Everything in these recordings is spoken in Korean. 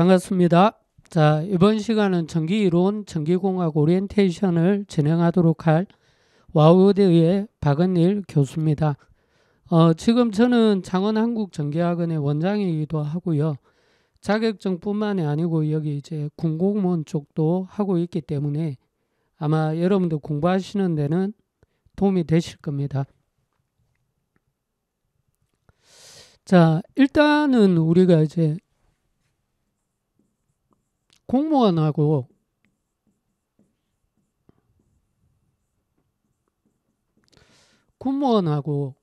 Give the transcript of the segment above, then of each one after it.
반갑습니다. 자, 이번 시간은 전기이론, 전기공학 오리엔테이션을 진행하도록 할 와우대의 박은일 교수입니다. 어, 지금 저는 창원한국전기학원의 원장이기도 하고요. 자격증뿐만이 아니고 여기 이제 군공무원 쪽도 하고 있기 때문에 아마 여러분들 공부하시는 데는 도움이 되실 겁니다. 자, 일단은 우리가 이제 공무원하고 군무원하고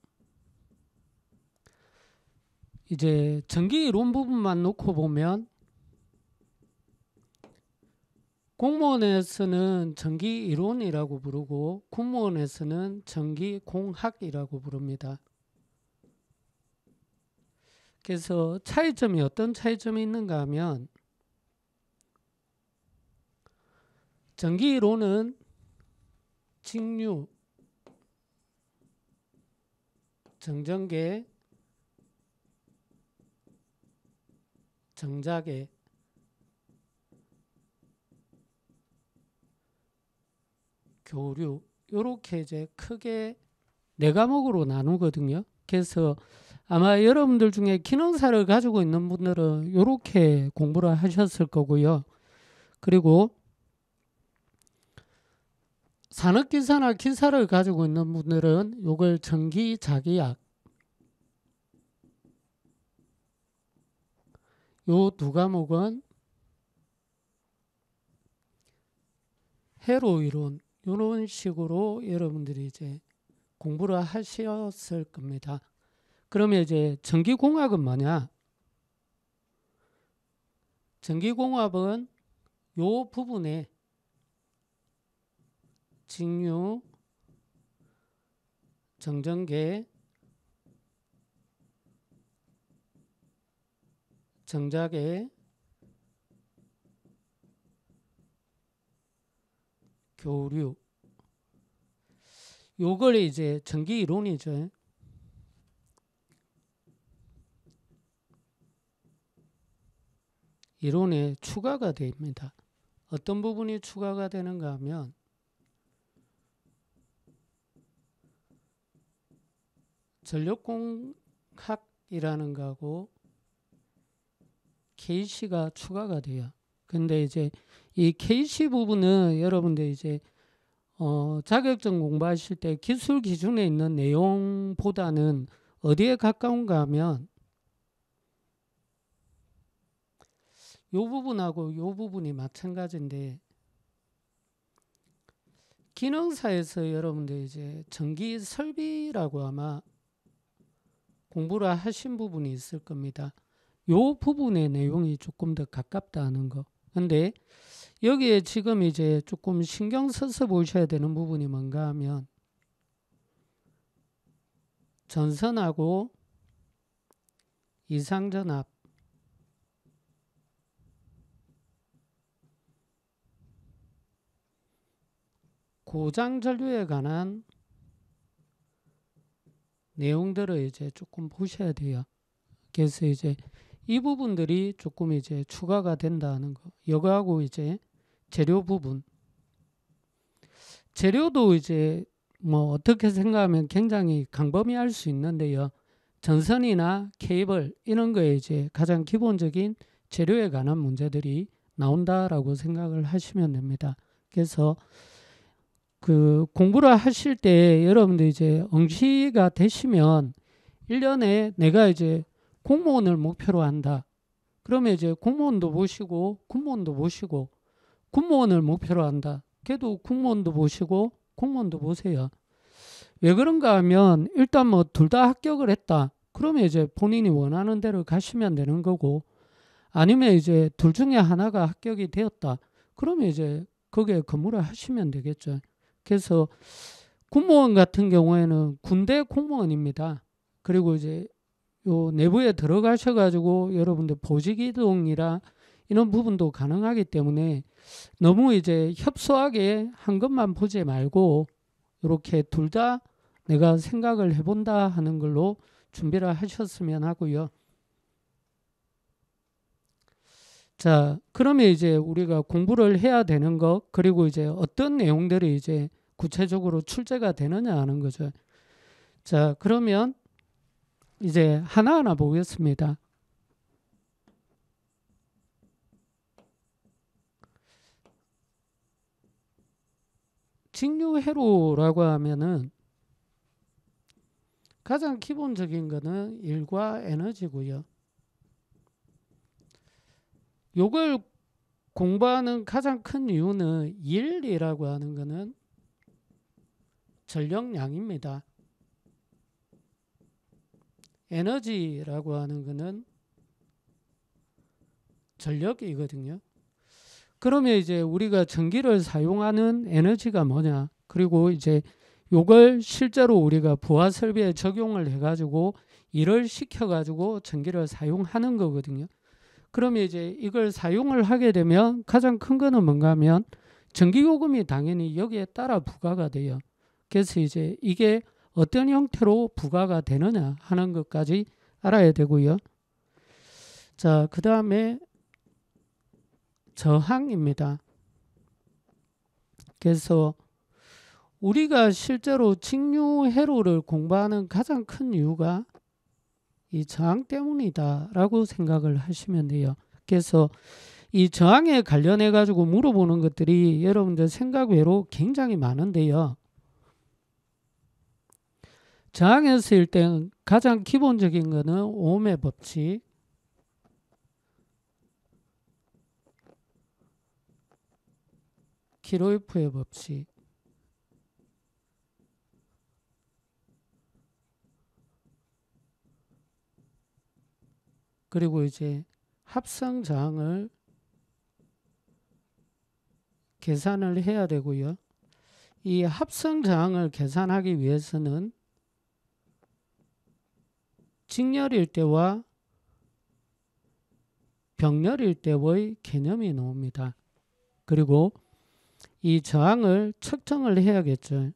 이제 전기 이론 부분만 놓고 보면 공무원에서는 전기 이론이라고 부르고 공무원에서는 전기 공학이라고 부릅니다. 그래서 차이점이 어떤 차이점이 있는가 하면 전기로는 직류, 정전계, 정자계, 교류 요렇게 이제 크게 네 과목으로 나누거든요. 그래서 아마 여러분들 중에 기능사를 가지고 있는 분들은 요렇게 공부를 하셨을 거고요. 그리고 산업기사나 기사를 가지고 있는 분들은 이걸 전기자기약 요두 과목은 해로 이론 이런 식으로 여러분들이 이제 공부를 하셨을 겁니다. 그러면 이제 전기공학은 뭐냐? 전기공학은 요 부분에 직류, 정전계, 정작의 교류 요걸 이제 전기 이론이죠. 이론에 추가가 됩니다. 어떤 부분이 추가가 되는가 하면 전력공학이라는 거하고 KC가 추가가 돼요. 근데 이제 이 KC 부분은 여러분들 이제 어, 자격증 공부하실 때 기술 기준에 있는 내용보다는 어디에 가까운가 하면 요 부분하고 요 부분이 마찬가지인데 기능사에서 여러분들 이제 전기 설비라고 아마 공부를 하신 부분이 있을 겁니다. 요 부분의 내용이 조금 더 가깝다는 거. 근데 여기에 지금 이제 조금 신경 써서 보셔야 되는 부분이 뭔가 하면 전선하고 이상전압 고장전류에 관한 내용들을 이제 조금 보셔야 돼요. 그래서 이제 이 부분들이 조금 이제 추가가 된다는 거. 여거하고 이제 재료 부분. 재료도 이제 뭐 어떻게 생각하면 굉장히 강범위할 수 있는데요. 전선이나 케이블 이런 거에 이제 가장 기본적인 재료에 관한 문제들이 나온다라고 생각을 하시면 됩니다. 그래서 그 공부를 하실 때 여러분들 이제 응시가 되시면 1년에 내가 이제 공무원을 목표로 한다. 그러면 이제 공무원도 보시고 군무원도 보시고 군무원을 목표로 한다. 걔도 군무원도 보시고 공무원도 보세요. 왜 그런가 하면 일단 뭐 둘 다 합격을 했다. 그러면 이제 본인이 원하는 대로 가시면 되는 거고 아니면 이제 둘 중에 하나가 합격이 되었다. 그러면 이제 거기에 근무를 하시면 되겠죠. 그래서 군무원 같은 경우에는 군대 공무원입니다. 그리고 이제 요 내부에 들어가셔 가지고 여러분들 보직 이동이라 이런 부분도 가능하기 때문에 너무 이제 협소하게 한 것만 보지 말고 이렇게 둘 다 내가 생각을 해본다 하는 걸로 준비를 하셨으면 하고요. 자, 그러면 이제 우리가 공부를 해야 되는 것, 그리고 이제 어떤 내용들이 이제 구체적으로 출제가 되느냐 하는 거죠. 자, 그러면 이제 하나하나 보겠습니다. 직류해로라고 하면은 가장 기본적인 것은 일과 에너지고요. 요걸 공부하는 가장 큰 이유는 일이라고 하는 거는 전력량입니다. 에너지라고 하는 거는 전력이거든요. 그러면 이제 우리가 전기를 사용하는 에너지가 뭐냐? 그리고 이제 요걸 실제로 우리가 부하 설비에 적용을 해가지고 일을 시켜가지고 전기를 사용하는 거거든요. 그러면 이제 이걸 사용을 하게 되면 가장 큰 거는 뭔가 하면 전기요금이 당연히 여기에 따라 부과가 돼요. 그래서 이제 이게 어떤 형태로 부과가 되느냐 하는 것까지 알아야 되고요. 자, 그 다음에 저항입니다. 그래서 우리가 실제로 직류해로를 공부하는 가장 큰 이유가 이 저항 때문이다라고 생각을 하시면 돼요. 그래서 이 저항에 관련해 가지고 물어보는 것들이 여러분들 생각 외로 굉장히 많은데요. 저항했을 때 가장 기본적인 것은 오의 법칙. 키로이프의 법칙. 그리고 이제 합성 저항을 계산을 해야 되고요. 이 합성 저항을 계산하기 위해서는 직렬일 때와 병렬일 때의 개념이 나옵니다. 그리고 이 저항을 측정을 해야겠죠.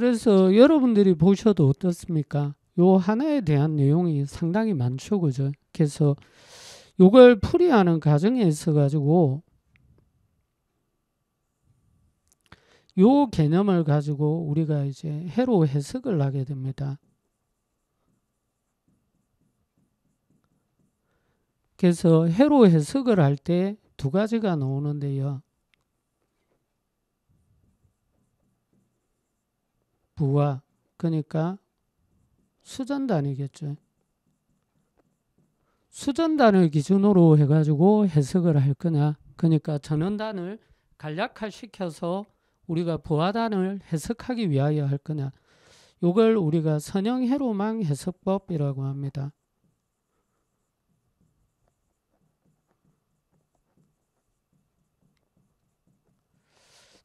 그래서 여러분들이 보셔도 어떻습니까? 요 하나에 대한 내용이 상당히 많죠, 그죠? 그래서 요걸 풀이하는 과정에 있어 가지고 요 개념을 가지고 우리가 이제 해로 해석을 하게 됩니다. 그래서 해로 해석을 할 때 두 가지가 나오는데요. 부와 그러니까 수전단위겠죠. 수전단을 기준으로 해가지고 해석을 할 거냐. 그러니까 전원단을 간략화시켜서 우리가 부하단을 해석하기 위하여 할 거냐. 이걸 우리가 선형해로망 해석법이라고 합니다.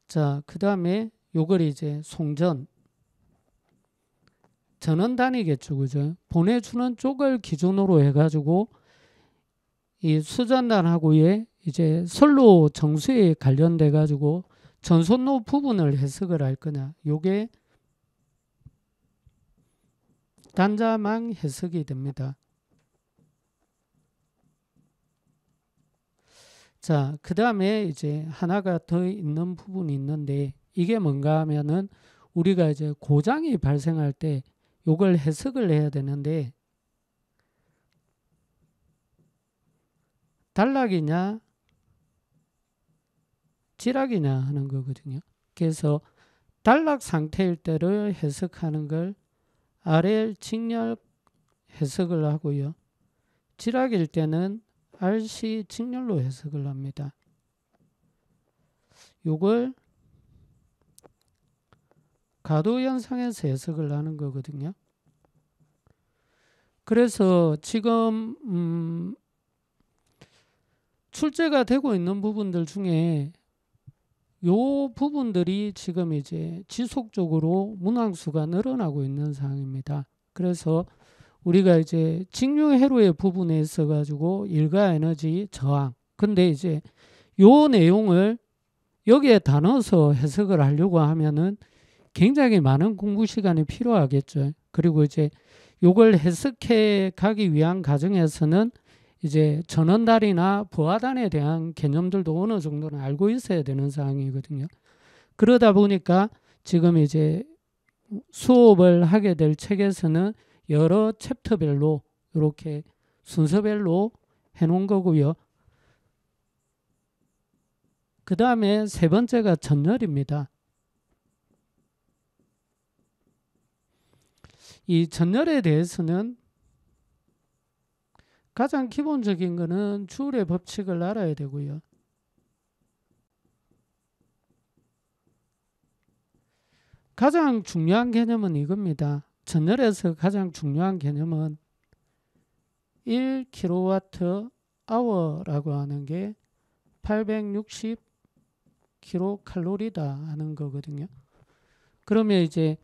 자, 그 다음에 이걸 이제 송전, 전원 단위겠죠. 그죠? 보내주는 쪽을 기준으로 해가지고 이 수전단하고의 이제 선로 정수에 관련돼 가지고 전선로 부분을 해석을 할 거냐. 요게 단자망 해석이 됩니다. 자, 그 다음에 이제 하나가 더 있는 부분이 있는데 이게 뭔가 하면은 우리가 이제 고장이 발생할 때 요걸 해석을 해야 되는데 단락이냐 지락이냐 하는 거거든요. 그래서 단락 상태일 때를 해석하는 걸 RL 직렬 해석을 하고요. 지락일 때는 RC 직렬로 해석을 합니다. 요걸 가도 현상에서 해석을 하는 거거든요. 그래서 지금 음 출제가 되고 있는 부분들 중에 요 부분들이 지금 이제 지속적으로 문항수가 늘어나고 있는 상황입니다. 그래서 우리가 이제 직류해로의 부분에 있어 가지고 일가 에너지 저항 근데 이제 요 내용을 여기에 다 넣어서 해석을 하려고 하면은 굉장히 많은 공부 시간이 필요하겠죠. 그리고 이제 요걸 해석해 가기 위한 과정에서는 이제 전원달이나 부하단에 대한 개념들도 어느 정도는 알고 있어야 되는 상황이거든요. 그러다 보니까 지금 이제 수업을 하게 될 책에서는 여러 챕터별로 이렇게 순서별로 해놓은 거고요. 그 다음에 세 번째가 전열입니다. 이 전열에 대해서는 가장 기본적인 것은 주울의 법칙을 알아야 되고요. 가장 중요한 개념은 이겁니다. 전열에서 가장 중요한 개념은 1kWh라고 하는 게 860kcal다 이 하는 거거든요. 그러면 이제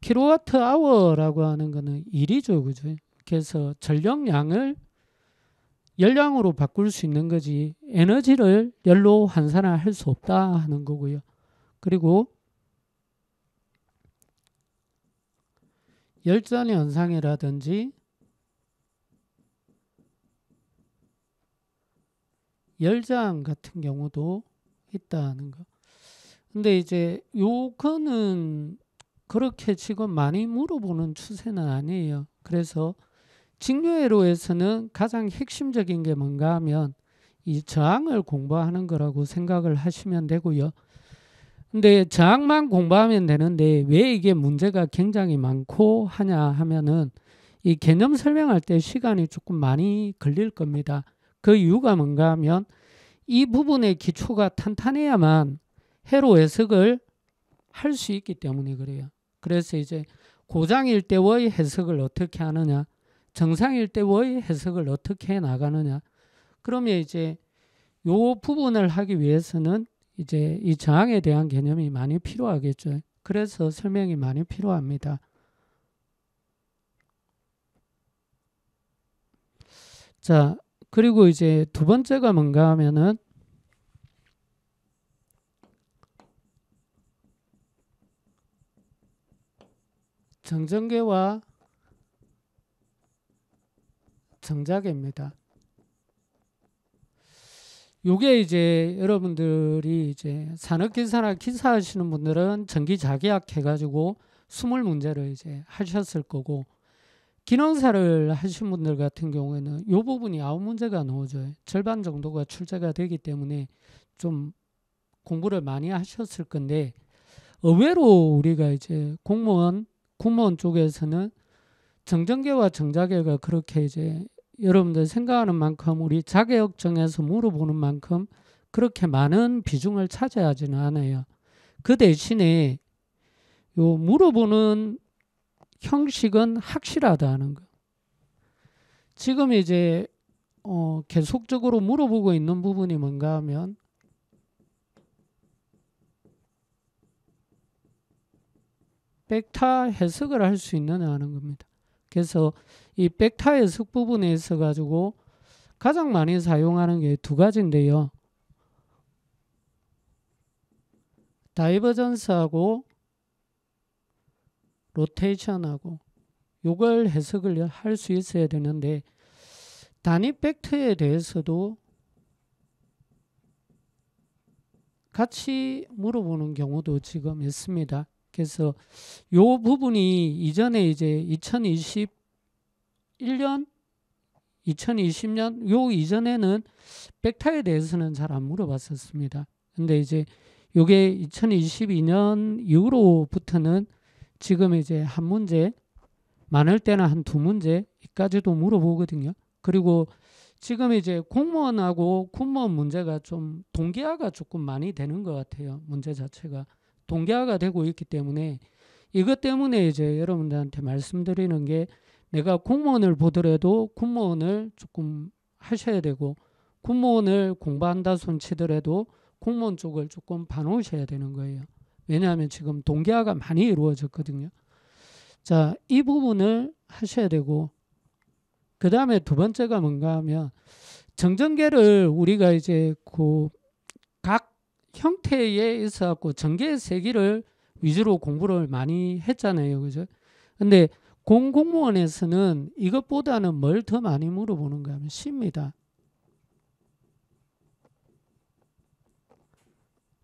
킬로와트 아워라고 하는 거는 일이죠, 그죠? 그래서 전력량을 열량으로 바꿀 수 있는 거지 에너지를 열로 환산할 수 없다 하는 거고요. 그리고 열전 현상이라든지 열장 같은 경우도 있다는 거. 근데 이제 요거는 그렇게 지금 많이 물어보는 추세는 아니에요. 그래서 직류애로에서는 가장 핵심적인 게 뭔가 하면 이 저항을 공부하는 거라고 생각을 하시면 되고요. 근데 저항만 공부하면 되는데 왜 이게 문제가 굉장히 많고 하냐 하면은 이 개념 설명할 때 시간이 조금 많이 걸릴 겁니다. 그 이유가 뭔가 하면 이 부분의 기초가 탄탄해야만 해로 해석을 할 수 있기 때문에 그래요. 그래서 이제 고장일 때의 해석을 어떻게 하느냐, 정상일 때의 해석을 어떻게 해 나가느냐. 그러면 이제 요 부분을 하기 위해서는 이제 이 저항에 대한 개념이 많이 필요하겠죠. 그래서 설명이 많이 필요합니다. 자, 그리고 이제 두 번째가 뭔가 하면은 정전계와 정자계입니다. 요게 이제 여러분들이 이제 산업기사나 기사 하시는 분들은 전기자계약 해가지고 스물 문제를 이제 하셨을 거고 기능사를 하신 분들 같은 경우에는 이 부분이 아홉 문제가 나오죠. 절반 정도가 출제가 되기 때문에 좀 공부를 많이 하셨을 건데 의외로 우리가 이제 공무원 군무원 쪽에서는 정전계와 정자계가 그렇게 이제 여러분들 생각하는 만큼 우리 자계역 정에서 물어보는 만큼 그렇게 많은 비중을 차지하지는 않아요. 그 대신에 요 물어보는 형식은 확실하다는 거. 지금 이제 어 계속적으로 물어보고 있는 부분이 뭔가 하면 백타 해석을 할 수 있느냐 하는 겁니다. 그래서 이 백타 해석 부분에 있어 가지고 가장 많이 사용하는 게 두 가지인데요. 다이버전스하고 로테이션하고 요걸 해석을 할 수 있어야 되는데 단위 벡터에 대해서도 같이 물어보는 경우도 지금 있습니다. 그래서 요 부분이 이전에 이제 2021년 2020년 요 이전에는 백타에 대해서는 잘 안 물어봤었습니다. 근데 이제 요게 2022년 이후로부터는 지금 이제 한 문제 많을 때는 한 두 문제까지도 물어보거든요. 그리고 지금 이제 공무원하고 군무원 문제가 좀 동기화가 조금 많이 되는 것 같아요. 문제 자체가. 동계화가 되고 있기 때문에 이것 때문에 이제 여러분들한테 말씀드리는 게 내가 공무원을 보더라도 공무원을 조금 하셔야 되고 공무원을 공부한다 손치더라도 공무원 쪽을 조금 봐놓으셔야 되는 거예요. 왜냐하면 지금 동계화가 많이 이루어졌거든요. 자, 이 부분을 하셔야 되고 그 다음에 두 번째가 뭔가 하면 정전계를 우리가 이제 그각 형태에 있어 갖고 전개의 세기를 위주로 공부를 많이 했잖아요. 그죠? 근데 공공무원에서는 이것보다는 뭘 더 많이 물어보는 가 하면 시입니다.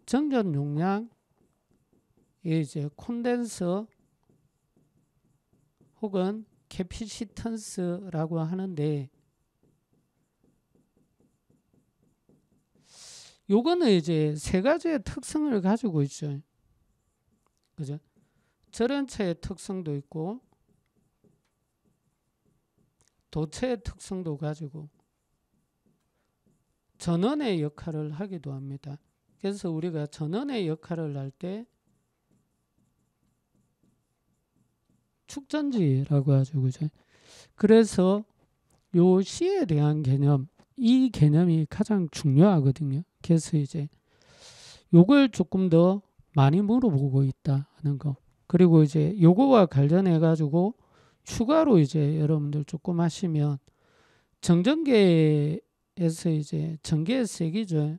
정전 용량, 이제 콘덴서 혹은 캐피시턴스라고 하는데 요거는 이제 세 가지의 특성을 가지고 있죠. 그죠? 절연체의 특성도 있고 도체의 특성도 가지고 전원의 역할을 하기도 합니다. 그래서 우리가 전원의 역할을 할 때 축전지라고 하죠. 그죠? 그래서 요 시에 대한 개념, 이 개념이 가장 중요하거든요. 그래서 이제 요걸 조금 더 많이 물어보고 있다 하는 거. 그리고 이제 요거와 관련해 가지고 추가로 이제 여러분들 조금 하시면 정전계에서 이제 전계 세기죠.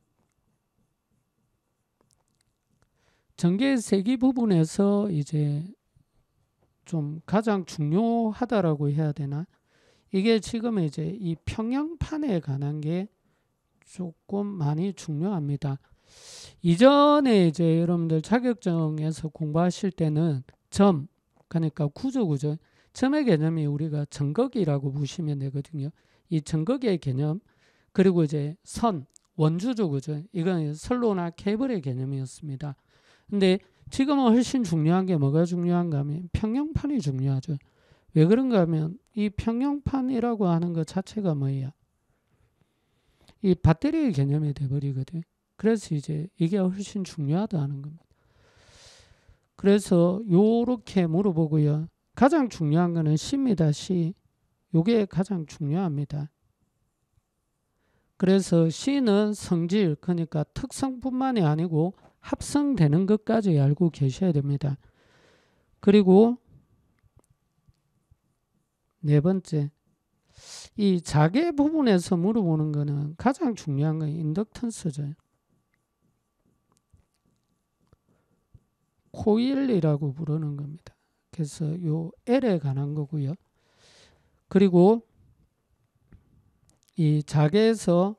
전계 세기 부분에서 이제 좀 가장 중요하다라고 해야 되나? 이게 지금 이제 이 평양판에 관한 게 조금 많이 중요합니다. 이전에 이제 여러분들 자격증에서 공부하실 때는 점, 그러니까 구조 구조, 점의 개념이 우리가 정거기라고 보시면 되거든요. 이 정거기의 개념, 그리고 이제 선, 원주조 구조, 이건 선로나 케이블의 개념이었습니다. 근데 지금은 훨씬 중요한 게 뭐가 중요한가 하면 평형판이 중요하죠. 왜 그런가 하면 이 평형판이라고 하는 것 자체가 뭐예요? 이 배터리의 개념이 돼버리거든. 그래서 이제 이게 훨씬 중요하다는 겁니다. 그래서 요렇게 물어보고요. 가장 중요한 거는 시입니다. 시. 요게 가장 중요합니다. 그래서 시는 성질, 그러니까 특성뿐만이 아니고 합성되는 것까지 알고 계셔야 됩니다. 그리고 네 번째, 이 자개 부분에서 물어보는 거는 가장 중요한 건 인덕턴스죠. 코일이라고 부르는 겁니다. 그래서 요 L에 관한 거고요. 그리고 이 자개에서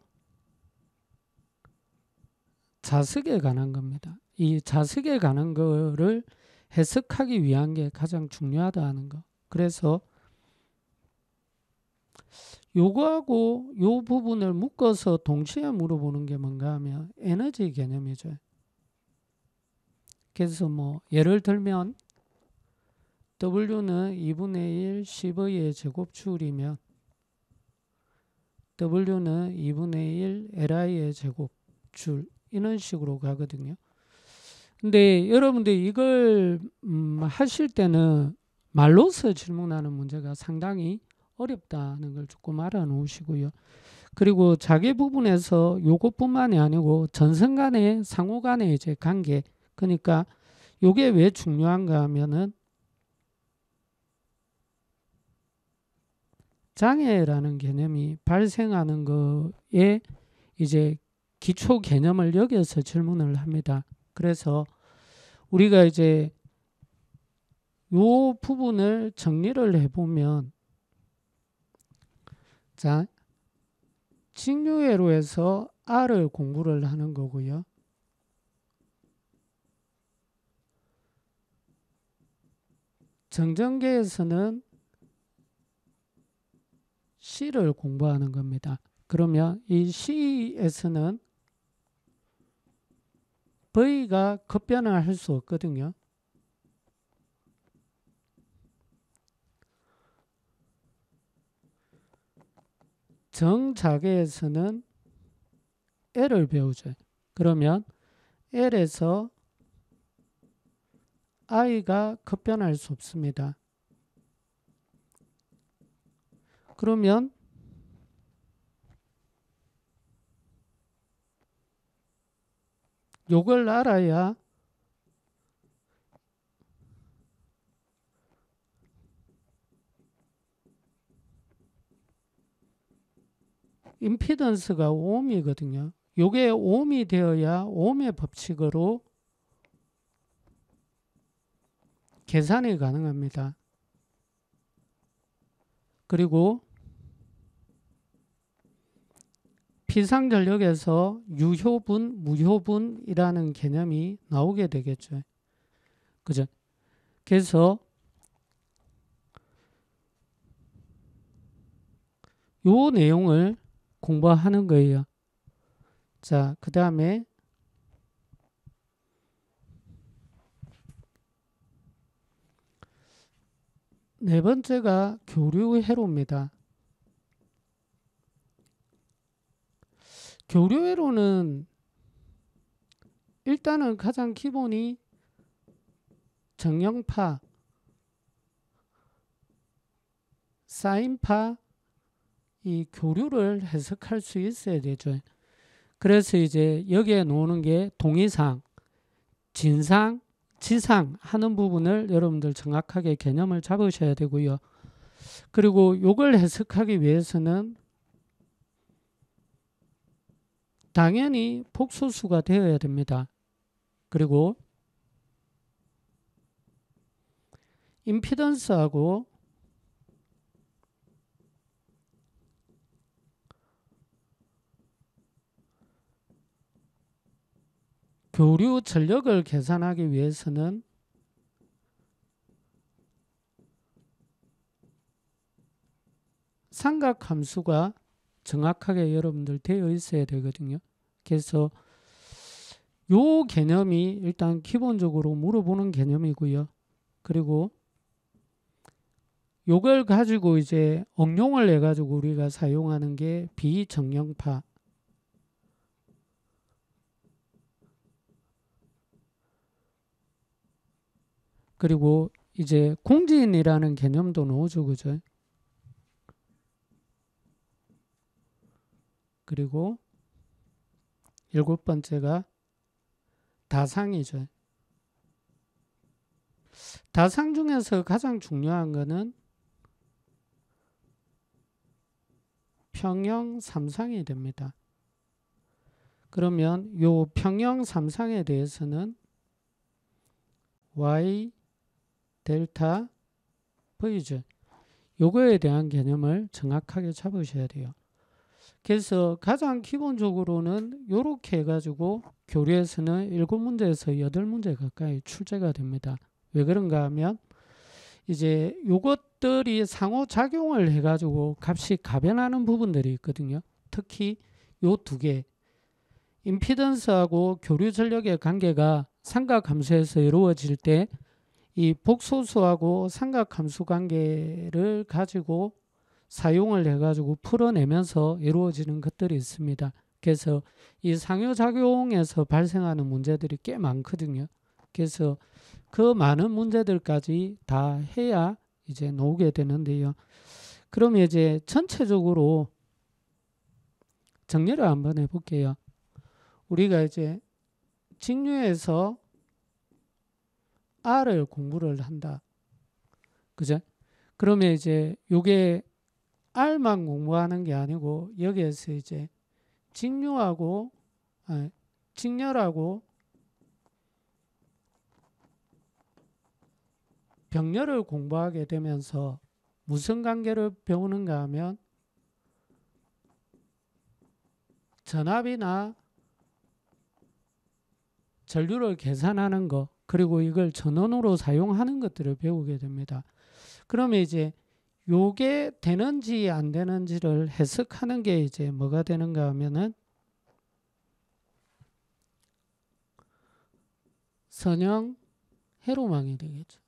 자석에 관한 겁니다. 이 자석에 관한 거를 해석하기 위한 게 가장 중요하다는 거. 그래서 요거하고 요 부분을 묶어서 동시에 물어보는 게 뭔가 하면 에너지 개념이죠. 그래서 뭐 예를 들면 W는 2분의 1 10의 제곱줄이면 W는 2분의 1 Li의 제곱줄 이런 식으로 가거든요. 근데 여러분들 이걸 음, 하실 때는 말로서 질문하는 문제가 상당히 어렵다는 걸 조금 알아놓으시고요. 그리고 자기 부분에서 요것뿐만이 아니고 전선 간의 상호 간의 이제 관계. 그러니까 요게 왜 중요한가 하면은 장애라는 개념이 발생하는 거에 이제 기초 개념을 여기서 질문을 합니다. 그래서 우리가 이제 요 부분을 정리를 해보면 자, 직류회로 해서 R을 공부를 하는 거고요. 정전계에서는 C를 공부하는 겁니다. 그러면 이 C에서는 V가 급변을 할수 없거든요. 정자계에서는 L을 배우죠. 그러면 L에서 I가 급변할 수 없습니다. 그러면 요걸 알아야 임피던스가 오음이거든요. 요게 오이 되어야 오의 법칙으로 계산이 가능합니다. 그리고 피상전력에서 유효분, 무효분이라는 개념이 나오게 되겠죠. 그죠? 그래서 요 내용을 공부하는 거예요. 자, 그 다음에 네 번째가 교류의 해로입니다. 교류 의 해로는 일단은 가장 기본이 정형파, 사인파, 이 교류를 해석할 수 있어야 되죠. 그래서 이제 여기에 놓는 게 동의상, 진상, 지상 하는 부분을 여러분들 정확하게 개념을 잡으셔야 되고요. 그리고 요걸 해석하기 위해서는 당연히 복소수가 되어야 됩니다. 그리고 임피던스하고 교류 전력을 계산하기 위해서는 삼각함수가 정확하게 여러분들 되어 있어야 되거든요. 그래서 요 개념이 일단 기본적으로 물어보는 개념이고요. 그리고 요걸 가지고 이제 응용을 해가지고 우리가 사용하는 게 비정형파 그리고 이제 공진이라는 개념도 넣어줘 그죠? 그리고 일곱 번째가 다상이죠. 다상 중에서 가장 중요한 것은 평형 삼상이 됩니다. 그러면 이 평형 삼상에 대해서는 y 델타 포이즌 요거에 대한 개념을 정확하게 잡으셔야 돼요. 그래서 가장 기본적으로는 이렇게 해가지고 교류에서는 7문제에서 8문제 가까이 출제가 됩니다. 왜 그런가 하면 이제 요것들이 상호작용을 해가지고 값이 가변하는 부분들이 있거든요. 특히 요 두 개. 임피던스하고 교류 전력의 관계가 상가 감소에서 이루어질 때이 복소수하고 삼각함수 관계를 가지고 사용을 해가지고 풀어내면서 이루어지는 것들이 있습니다. 그래서 이 상호작용에서 발생하는 문제들이 꽤 많거든요. 그래서 그 많은 문제들까지 다 해야 이제 나오게 되는데요. 그럼 이제 전체적으로 정리를 한번 해볼게요. 우리가 이제 직류에서 R을 공부를 한다. 그죠? 그러면 이제 요게 R만 공부하는 게 아니고 여기에서 이제 직류하고 아, 직렬하고 병렬을 공부하게 되면서 무슨 관계를 배우는가 하면 전압이나 전류를 계산하는 거 그리고 이걸 전원으로 사용하는 것들을 배우게 됩니다. 그러면 이제 요게 되는지 안 되는지를 해석하는 게 이제 뭐가 되는가 하면은 선형 해로망이 되겠죠.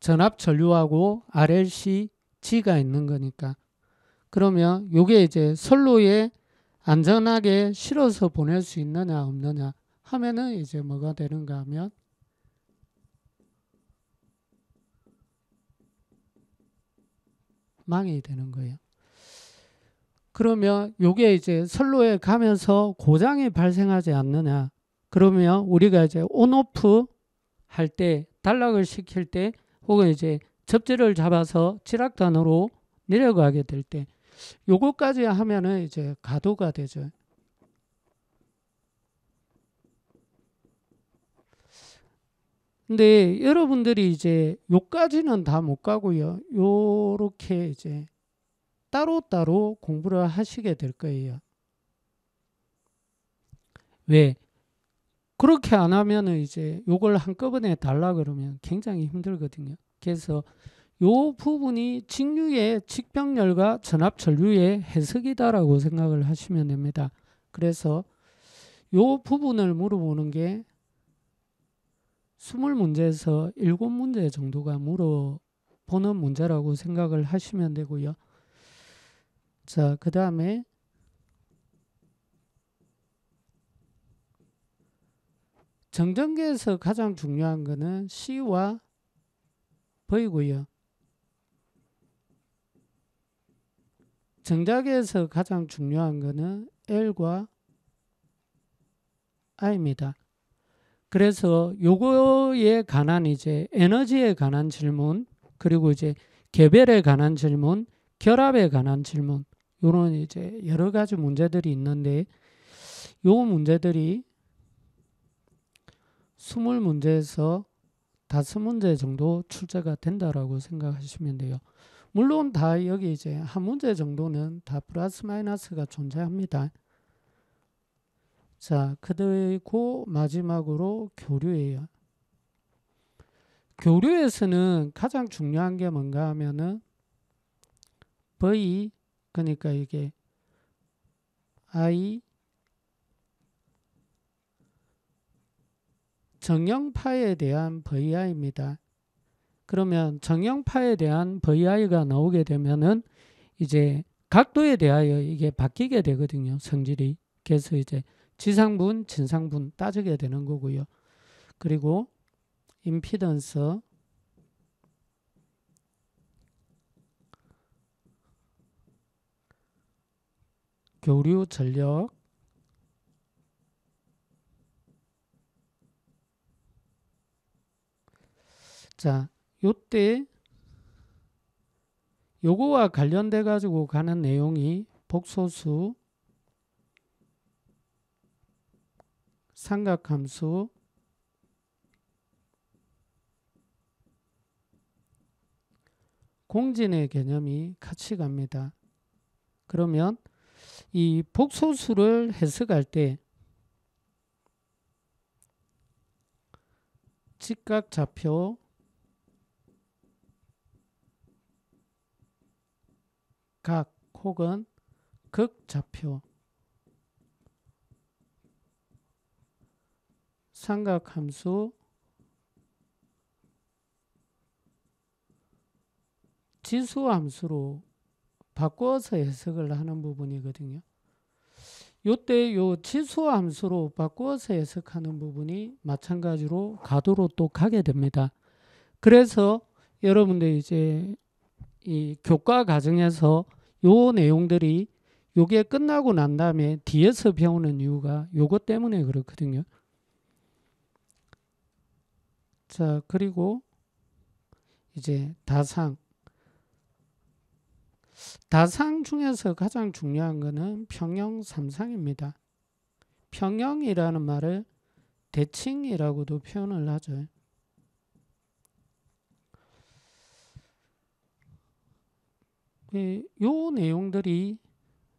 전압 전류하고 RLC G가 있는 거니까 그러면 요게 이제 선로의 안전하게 실어서 보낼 수 있느냐 없느냐 하면은 이제 뭐가 되는가 하면 망이 되는 거예요. 그러면 요게 이제 선로에 가면서 고장이 발생하지 않느냐. 그러면 우리가 이제 온오프 할 때 단락을 시킬 때 혹은 이제 접지를 잡아서 지락단으로 내려가게 될때 요거까지 하면은 이제 가도가 되죠. 근데 여러분들이 이제 요까지는 다 못 가고요. 요렇게 이제 따로따로 공부를 하시게 될 거예요. 왜? 그렇게 안 하면은 이제 요걸 한꺼번에 달라 그러면 굉장히 힘들거든요. 그래서 요 부분이 직류의 직병렬과 전압전류의 해석이다라고 생각을 하시면 됩니다. 그래서 요 부분을 물어보는 게 20문제에서 7문제 정도가 물어보는 문제라고 생각을 하시면 되고요. 자, 그 다음에 정전기에서 가장 중요한 것은 C와 V고요. 정작에서 가장 중요한 것은 L과 I입니다. 그래서 요거에 관한 이제 에너지에 관한 질문 그리고 이제 개별에 관한 질문 결합에 관한 질문 요런 이제 여러 가지 문제들이 있는데 요 문제들이 20문제에서 5문제 정도 출제가 된다라고 생각하시면 돼요. 물론 다 여기 이제 한 문제 정도는 다 플러스 마이너스가 존재합니다. 자, 그리고 마지막으로 교류예요. 교류에서는 가장 중요한 게 뭔가 하면은 V 그러니까 이게 I 정형파에 대한 VI입니다. 그러면 정형파에 대한 VI가 나오게 되면은 이제 각도에 대하여 이게 바뀌게 되거든요. 성질이. 그래서 이제 지상분, 진상분 따지게 되는 거고요. 그리고 임피던스 교류 전력 자 요때 요거와 관련돼 가지고 가는 내용이 복소수 삼각함수 공진의 개념이 같이 갑니다. 그러면 이 복소수를 해석할 때 직각좌표 각 혹은 극좌표 삼각함수 지수함수로 바꿔서 해석을 하는 부분이거든요. 요때 요 지수함수로 바꿔서 해석하는 부분이 마찬가지로 가도로 또 가게 됩니다. 그래서 여러분들 이제 이 교과 과정에서 요 내용들이 요게 끝나고 난 다음에 뒤에서 배우는 이유가 요것 때문에 그렇거든요. 자, 그리고 이제 다상. 다상 중에서 가장 중요한 것은 평형 삼상입니다. 평형이라는 말을 대칭이라고도 표현을 하죠. 예, 요 내용들이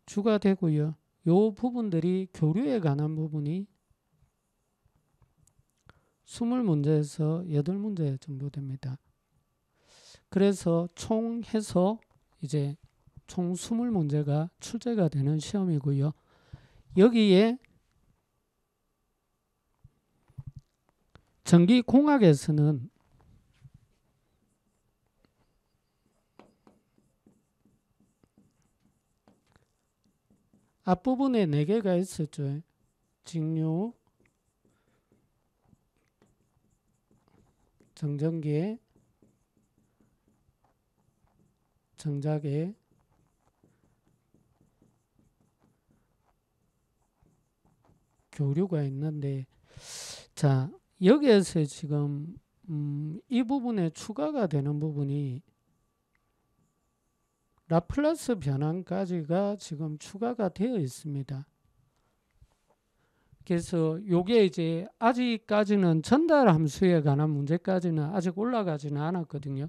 주가 되고요. 요 부분들이 교류에 관한 부분이 20문제에서 8문제 정도 됩니다. 그래서 총 해서 이제 총 20문제가 출제가 되는 시험이고요. 여기에 전기공학에서는 앞부분에 네 개가 있었죠. 직류, 정전기 정작에, 교류가 있는데, 자, 여기에서 지금, 음, 이 부분에 추가가 되는 부분이 라플라스 변환까지가 지금 추가가 되어 있습니다. 그래서 요게 이제 아직까지는 전달 함수에 관한 문제까지는 아직 올라가지는 않았거든요.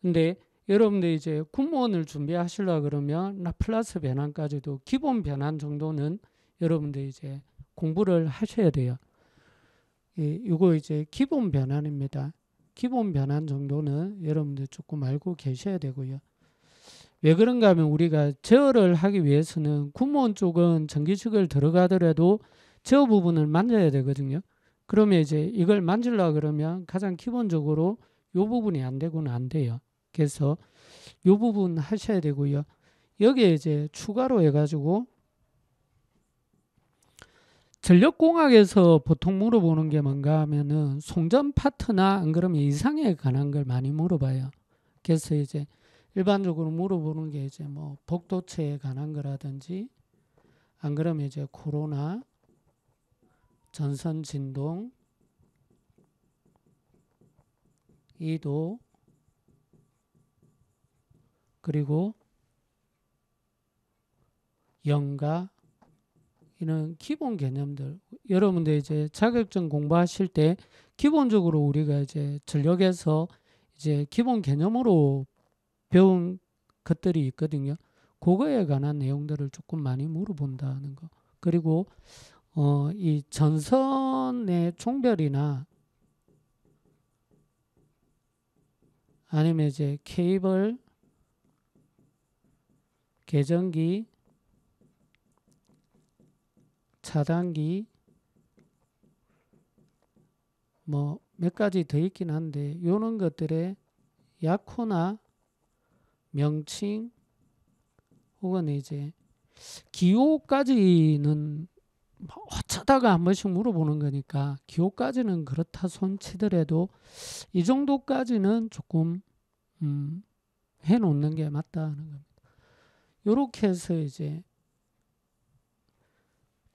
근데 여러분들 이제 군무원을 준비하시려 그러면 라플라스 변환까지도 기본 변환 정도는 여러분들 이제 공부를 하셔야 돼요. 예, 이거 이제 기본 변환입니다. 기본 변환 정도는 여러분들 조금 알고 계셔야 되고요. 왜 그런가 하면 우리가 제어를 하기 위해서는 구무 쪽은 전기축을 들어가더라도 제어 부분을 만져야 되거든요. 그러면 이제 이걸 만질라 그러면 가장 기본적으로 요 부분이 안 되고는 안 돼요. 그래서 요 부분 하셔야 되고요. 여기에 이제 추가로 해가지고 전력공학에서 보통 물어보는 게 뭔가 하면은 송전 파트나 안 그러면 이상에 관한 걸 많이 물어봐요. 그래서 이제 일반적으로 물어보는 게 이제 뭐 복도체에 관한 거라든지 안 그러면 이제 코로나 전선 진동 이도 그리고 영가 이런 기본 개념들 여러분들 이제 자격증 공부하실 때 기본적으로 우리가 이제 전력에서 이제 기본 개념으로 배운 것들이 있거든요. 그거에 관한 내용들을 조금 많이 물어본다는 거. 그리고 어, 이 전선의 총별이나 아니면 이제 케이블, 계전기, 차단기, 뭐 몇 가지 더 있긴 한데 요런 것들의 약호나 명칭 혹은 이제 기호까지는 어쩌다가 한 번씩 물어보는 거니까 기호까지는 그렇다 손치더라도 이 정도까지는 조금 음, 해놓는 게 맞다 는 겁니다. 요렇게 해서 이제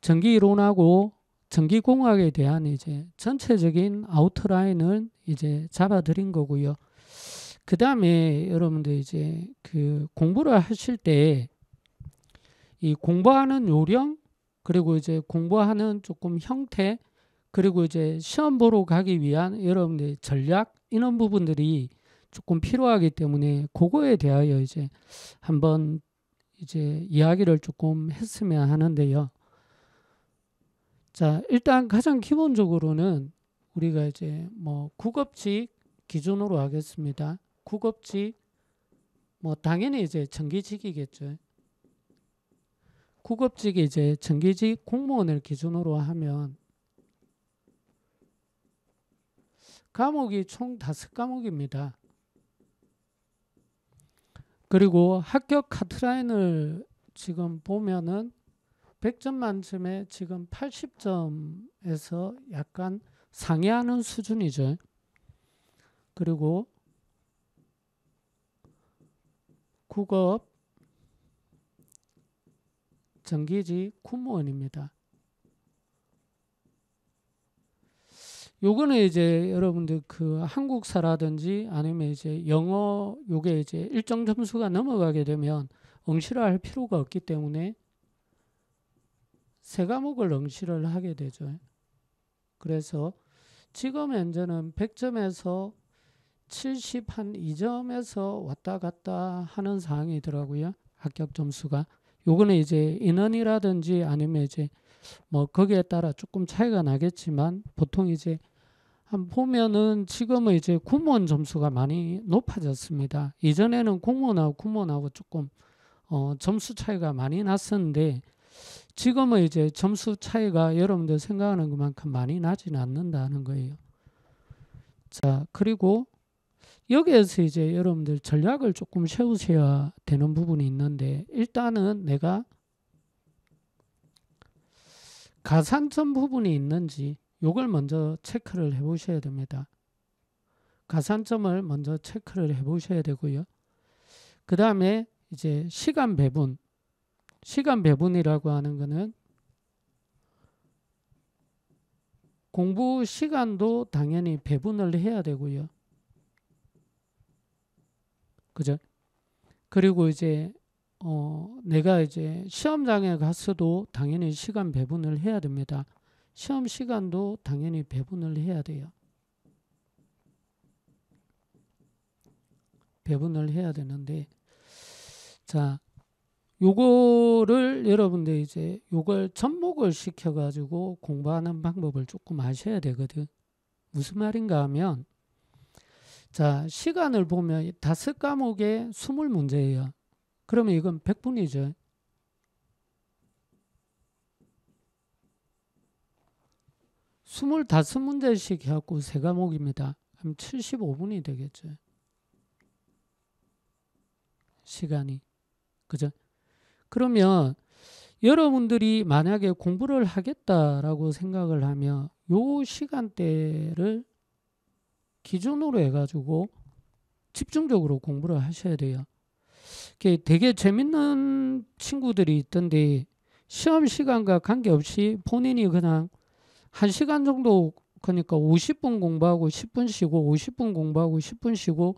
전기 이론하고 전기공학에 대한 이제 전체적인 아웃라인을 이제 잡아드린 거고요. 그 다음에 여러분들 이제 그 공부를 하실 때 이 공부하는 요령 그리고 이제 공부하는 조금 형태 그리고 이제 시험 보러 가기 위한 여러분들 전략 이런 부분들이 조금 필요하기 때문에 그거에 대하여 이제 한번 이제 이야기를 조금 했으면 하는데요. 자, 일단 가장 기본적으로는 우리가 이제 뭐 국업직 기준으로 하겠습니다. 국업지 뭐 당연히 이제 정규직이겠죠. 국업직이 이제 정규직 공무원을 기준으로 하면 과목이 총 다섯 과목입니다. 그리고 합격 카트라인을 지금 보면은 100점 만점에 지금 80점에서 약간 상회하는 수준이죠. 그리고 국업 정기직 군무원입니다. 요거는 이제 여러분들 그 한국사라든지 아니면 이제 영어 요게 이제 일정 점수가 넘어가게 되면 응시를 할 필요가 없기 때문에 세 과목을 응시를 하게 되죠. 그래서 지금 현재는 100점에서 70한 2점에서 왔다 갔다 하는 상황이더라고요. 합격 점수가. 요거는 이제 인원이라든지 아니면 이제 뭐 거기에 따라 조금 차이가 나겠지만 보통 이제 한 보면은 지금은 이제 구무원 점수가 많이 높아졌습니다. 이전에는 공무원하고 구무원하고 조금 어 점수 차이가 많이 났었는데 지금은 이제 점수 차이가 여러분들 생각하는 것만큼 많이 나지는 않는다는 거예요. 자, 그리고 여기에서 이제 여러분들 전략을 조금 세우셔야 되는 부분이 있는데 일단은 내가 가산점 부분이 있는지 이걸 먼저 체크를 해 보셔야 됩니다. 가산점을 먼저 체크를 해 보셔야 되고요. 그 다음에 이제 시간 배분 시간 배분이라고 하는 것은 공부 시간도 당연히 배분을 해야 되고요. 그죠? 그리고 이제 어 내가 이제 시험장에 갔어도 당연히 시간 배분을 해야 됩니다. 시험 시간도 당연히 배분을 해야 돼요. 배분을 해야 되는데 자 요거를 여러분들 이제 요걸 접목을 시켜가지고 공부하는 방법을 조금 아셔야 되거든. 무슨 말인가 하면 자, 시간을 보면 다섯 과목에 스물 문제예요. 그러면 이건 백분이죠 스물다섯 문제씩 해갖고 세 과목입니다. 그럼 75분이 되겠죠. 시간이. 그죠? 그러면 여러분들이 만약에 공부를 하겠다라고 생각을 하면 요 시간대를 기준으로 해가지고 집중적으로 공부를 하셔야 돼요. 되게 재밌는 친구들이 있던데 시험 시간과 관계없이 본인이 그냥 한 시간 정도 그러니까 50분 공부하고 10분 쉬고 50분 공부하고 10분 쉬고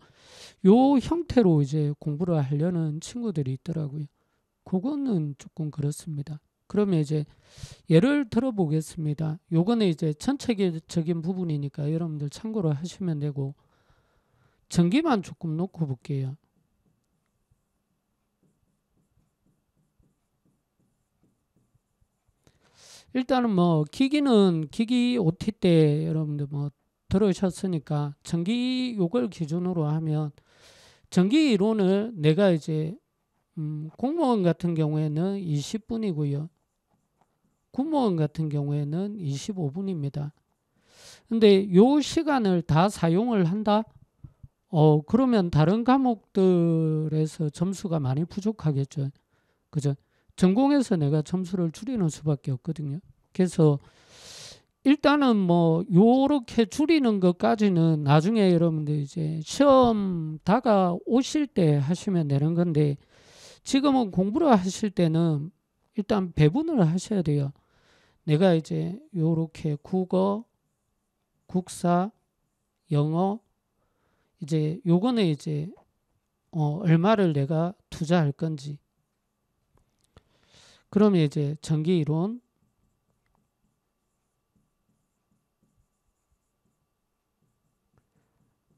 요 형태로 이제 공부를 하려는 친구들이 있더라고요. 그거는 조금 그렇습니다. 그러면 이제 예를 들어 보겠습니다. 요거는 이제 전체적인 부분이니까 여러분들 참고로 하시면 되고 전기만 조금 놓고 볼게요. 일단은 뭐 기기는 기기 OT 때 여러분들 뭐 들으셨으니까 전기 요걸 기준으로 하면 전기 이론을 내가 이제 음 공무원 같은 경우에는 20분이고요. 군무원 같은 경우에는 25분입니다. 근데 요 시간을 다 사용을 한다? 어, 그러면 다른 과목들에서 점수가 많이 부족하겠죠. 그죠? 전공에서 내가 점수를 줄이는 수밖에 없거든요. 그래서 일단은 뭐 요렇게 줄이는 것까지는 나중에 여러분들 이제 시험 다가오실 때 하시면 되는 건데 지금은 공부를 하실 때는 일단 배분을 하셔야 돼요. 내가 이제 요렇게 국어, 국사, 영어 이제 요거는 이제 어, 얼마를 내가 투자할 건지 그러면 이제 전기 이론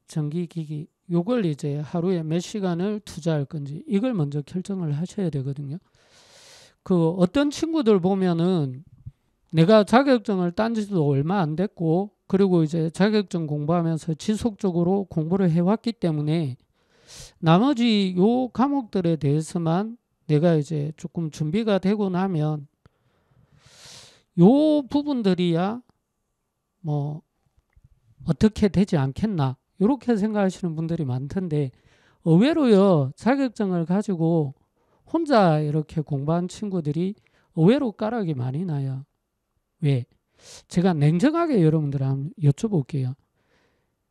전기 기기 요걸 이제 하루에 몇 시간을 투자할 건지 이걸 먼저 결정을 하셔야 되거든요. 그 어떤 친구들 보면은 내가 자격증을 딴 지도 얼마 안 됐고 그리고 이제 자격증 공부하면서 지속적으로 공부를 해왔기 때문에 나머지 요 과목들에 대해서만 내가 이제 조금 준비가 되고 나면 요 부분들이야 뭐 어떻게 되지 않겠나 이렇게 생각하시는 분들이 많던데 의외로요 자격증을 가지고 혼자 이렇게 공부한 친구들이 의외로 까락이 많이 나요. 왜? 제가 냉정하게 여러분들 한 여쭤볼게요.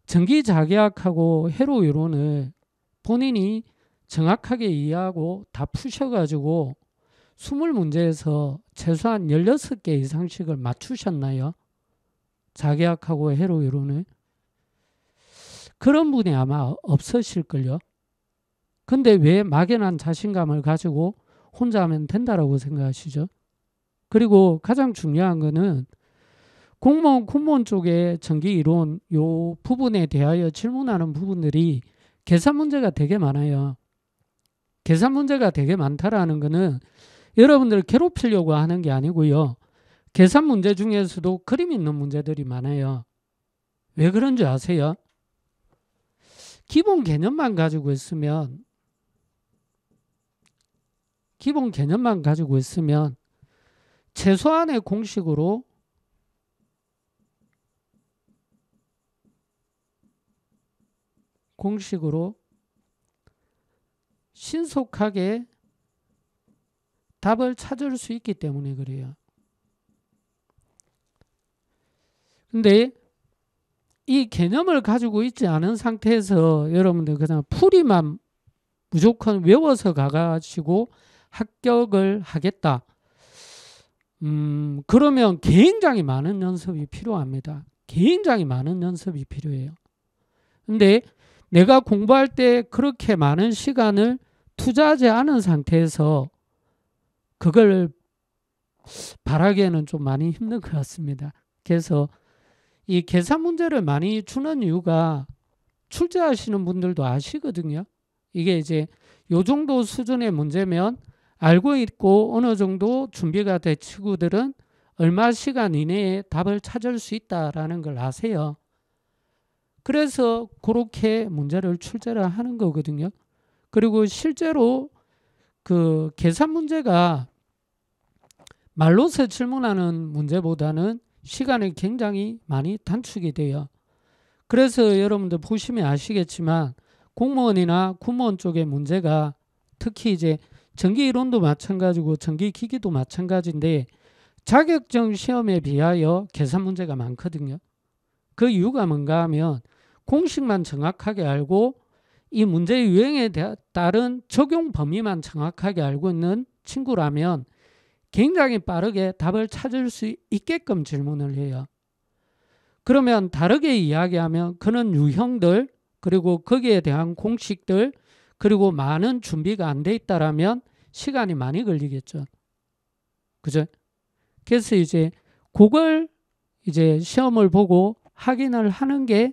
전기자기학하고 해로 이론을 본인이 정확하게 이해하고 다 푸셔가지고 20문제에서 최소한 16개 이상씩을 맞추셨나요? 자기학하고 해로 이론을. 그런 분이 아마 없으실걸요. 근데 왜 막연한 자신감을 가지고 혼자 하면 된다라고 생각하시죠? 그리고 가장 중요한 거는 공무원 군무원 쪽에 전기 이론 요 부분에 대하여 질문하는 부분들이 계산 문제가 되게 많아요. 계산 문제가 되게 많다라는 거는 여러분들을 괴롭히려고 하는 게 아니고요. 계산 문제 중에서도 그림 있는 문제들이 많아요. 왜 그런지 아세요? 기본 개념만 가지고 있으면 기본 개념만 가지고 있으면 최소한의 공식으로 공식으로 신속하게 답을 찾을 수 있기 때문에 그래요. 근데 이 개념을 가지고 있지 않은 상태에서 여러분들 그냥 풀이만 무조건 외워서 가가지고 합격을 하겠다. 음, 그러면 굉장히 많은 연습이 필요합니다. 굉장히 많은 연습이 필요해요. 근데 내가 공부할 때 그렇게 많은 시간을 투자하지 않은 상태에서 그걸 바라기에는 좀 많이 힘든 것 같습니다. 그래서 이 계산 문제를 많이 주는 이유가 출제하시는 분들도 아시거든요. 이게 이제 요 정도 수준의 문제면 알고 있고 어느 정도 준비가 된 친구들은 얼마 시간 이내에 답을 찾을 수 있다라는 걸 아세요. 그래서 그렇게 문제를 출제를 하는 거거든요. 그리고 실제로 그 계산 문제가 말로서 질문하는 문제보다는 시간이 굉장히 많이 단축이 돼요. 그래서 여러분들 보시면 아시겠지만 공무원이나 군무원 쪽의 문제가 특히 이제 전기 이론도 마찬가지고 전기 기기도 마찬가지인데 자격증 시험에 비하여 계산 문제가 많거든요. 그 이유가 뭔가 하면 공식만 정확하게 알고 이 문제의 유행에 따른 적용 범위만 정확하게 알고 있는 친구라면 굉장히 빠르게 답을 찾을 수 있게끔 질문을 해요. 그러면 다르게 이야기하면 그런 유형들 그리고 거기에 대한 공식들 그리고 많은 준비가 안 돼 있다라면 시간이 많이 걸리겠죠. 그죠? 그래서 이제 그걸 이제 시험을 보고 확인을 하는 게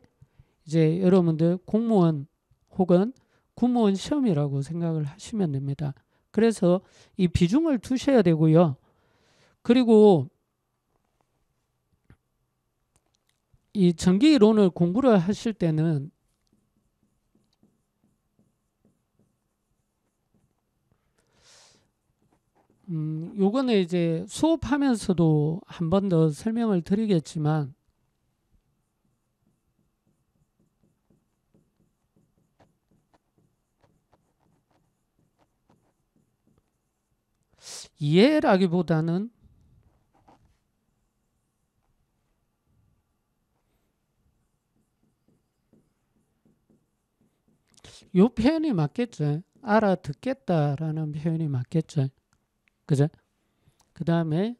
이제 여러분들 공무원 혹은 군무원 시험이라고 생각을 하시면 됩니다. 그래서 이 비중을 두셔야 되고요. 그리고 이 전기 이론을 공부를 하실 때는 음, 요거는 이제 수업하면서도 한 번 더 설명을 드리겠지만 이해라기보다는 요 표현이 맞겠죠. 알아듣겠다라는 표현이 맞겠죠. 그죠? 그 다음에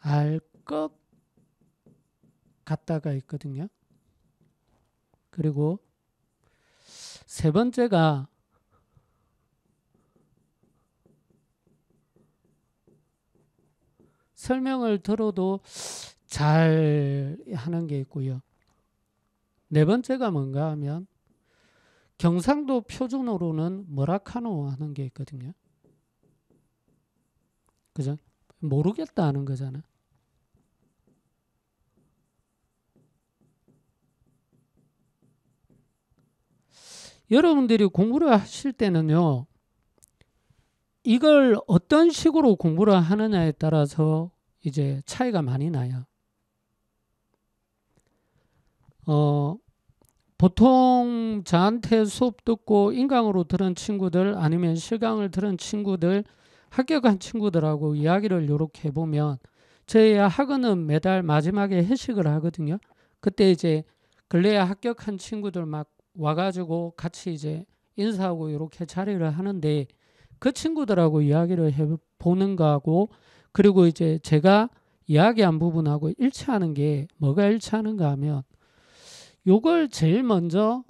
알 것 같다가 있거든요. 그리고 세 번째가 설명을 들어도 잘 하는 게 있고요. 네 번째가 뭔가 하면 경상도 표준어로는 뭐라카노 하는 게 있거든요. 그죠? 모르겠다 하는 거잖아. 여러분들이 공부를 하실 때는요, 이걸 어떤 식으로 공부를 하느냐에 따라서 이제 차이가 많이 나요. 어, 보통 저한테 수업 듣고 인강으로 들은 친구들 아니면 실강을 들은 친구들 합격한 친구들하고 이야기를 이렇게 해보면 저희 학원은 매달 마지막에 회식을 하거든요. 그때 이제 근래에 합격한 친구들 막 와가지고 같이 이제 인사하고 이렇게 자리를 하는데 그 친구들하고 이야기를 해보는 거하고 그리고 이제 제가 이야기한 부분하고 일치하는 게 뭐가 일치하는가 하면 요걸 제일 먼저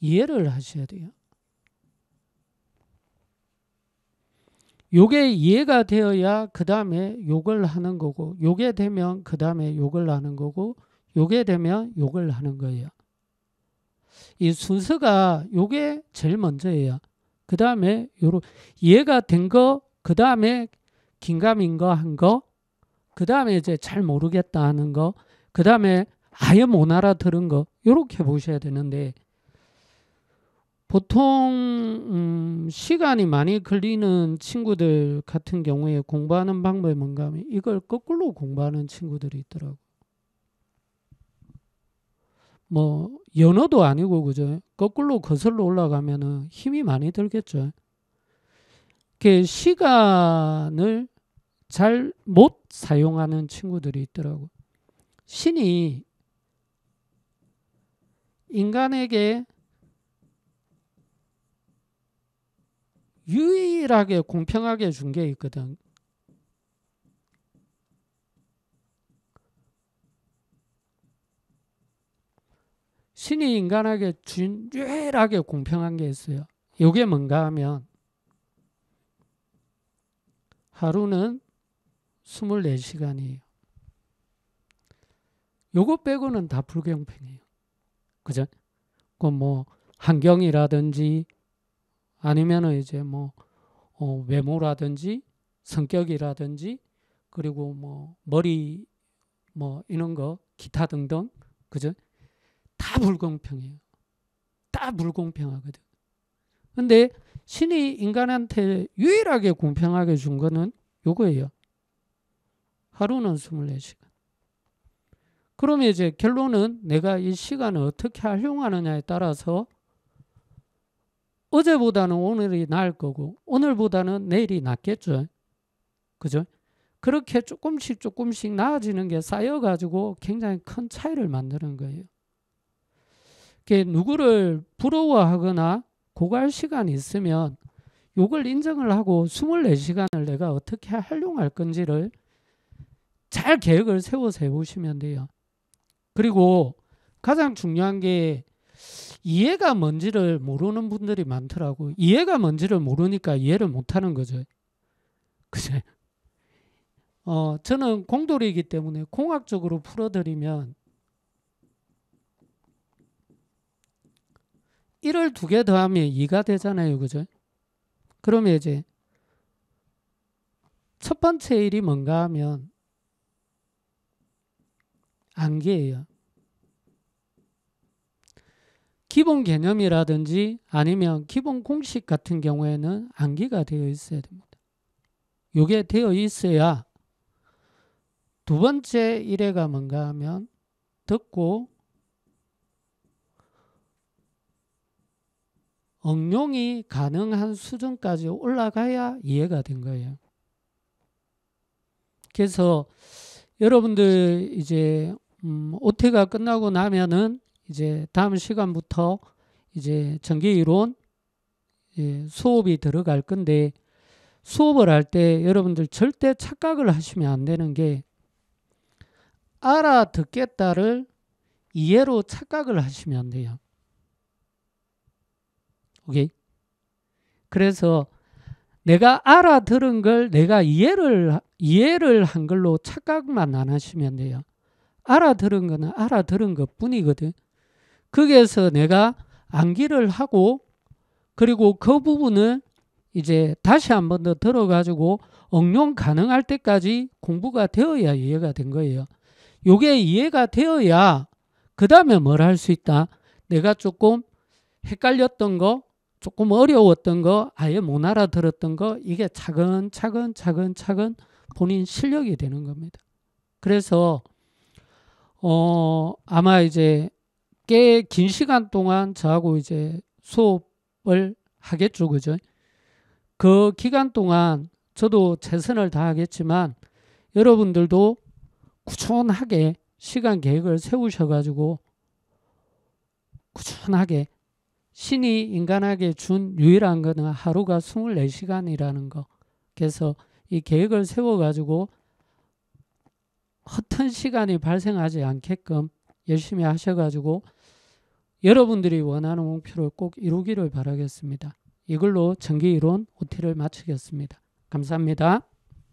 이해를 하셔야 돼요. 요게 이해가 되어야 그 다음에 욕을 하는 거고 요게 되면 그 다음에 욕을 하는 거고 요게 되면 욕을 하는 거예요. 이 순서가 요게 제일 먼저예요. 그 다음에 요로 이해가 된거그 다음에 긴가민가 한거 그 다음에 이제 잘 모르겠다 하는 거, 그 다음에 아예 못 알아들은 거, 이렇게 보셔야 되는데, 보통 음, 시간이 많이 걸리는 친구들 같은 경우에 공부하는 방법이 뭔가 하면 이걸 거꾸로 공부하는 친구들이 있더라고. 뭐 연어도 아니고 그죠? 거꾸로 거슬러 올라가면은 힘이 많이 들겠죠. 그 시간을 잘못 사용하는 친구들이 있더라고. 신이 인간에게 유일하게 공평하게 준 게 있거든. 신이 인간에게 준 유일하게 공평한 게 있어요. 이게 뭔가 하면 하루는 24시간이에요. 요거 빼고는 다 불경편이에요. 그죠? 그뭐 환경이라든지 아니면은 이제 뭐어 외모라든지 성격이라든지 그리고 뭐 머리 뭐 이런 거 기타 등등 그죠? 다 불공평해요. 다 불공평하거든. 근데 신이 인간한테 유일하게 공평하게 준 거는 요거예요. 하루는 24시간. 그러면 이제 결론은 내가 이 시간을 어떻게 활용하느냐에 따라서 어제보다는 오늘이 나을 거고 오늘보다는 내일이 낫겠죠. 그죠? 그렇게 조금씩 조금씩 나아지는 게 쌓여가지고 굉장히 큰 차이를 만드는 거예요. 그게 누구를 부러워하거나 고갈 시간이 있으면 요걸 인정을 하고 24시간을 내가 어떻게 활용할 건지를 잘 계획을 세워서 해보시면 돼요. 그리고 가장 중요한 게 이해가 뭔지를 모르는 분들이 많더라고. 이해가 뭔지를 모르니까 이해를 못하는 거죠. 그죠? 어, 저는 공돌이기 때문에 공학적으로 풀어드리면 1을 2개 더하면 2가 되잖아요. 그죠? 그러면 이제 첫 번째 일이 뭔가 하면 안개예요. 기본 개념이라든지 아니면 기본 공식 같은 경우에는 암기가 되어 있어야 됩니다. 요게 되어 있어야 두 번째 일회가 뭔가 하면 듣고 응용이 가능한 수준까지 올라가야 이해가 된 거예요. 그래서 여러분들 이제 음, 오태가 끝나고 나면은 이제 다음 시간부터 이제 전개 이론 예, 수업이 들어갈 건데 수업을 할 때 여러분들 절대 착각을 하시면 안 되는 게 알아듣겠다를 이해로 착각을 하시면 안 돼요. 오케이? 그래서 내가 알아들은 걸 내가 이해를 이해를 한 걸로 착각만 안 하시면 돼요. 알아들은 거는 알아들은 것 뿐이거든. 거기에서 내가 암기를 하고 그리고 그 부분을 이제 다시 한 번 더 들어가지고 응용 가능할 때까지 공부가 되어야 이해가 된 거예요. 요게 이해가 되어야 그 다음에 뭘 할 수 있다. 내가 조금 헷갈렸던 거, 조금 어려웠던 거, 아예 못 알아들었던 거, 이게 차근차근 차근차근 본인 실력이 되는 겁니다. 그래서 어, 아마 이제 꽤 긴 시간 동안 저하고 이제 수업을 하겠죠. 그죠? 그 기간 동안 저도 최선을 다하겠지만 여러분들도 꾸준하게 시간 계획을 세우셔가지고 꾸준하게 신이 인간에게 준 유일한 거는 하루가 24시간이라는 거. 그래서 이 계획을 세워가지고 허튼 시간이 발생하지 않게끔 열심히 하셔가지고 여러분들이 원하는 목표를 꼭 이루기를 바라겠습니다. 이걸로 정기이론 OT를 마치겠습니다. 감사합니다.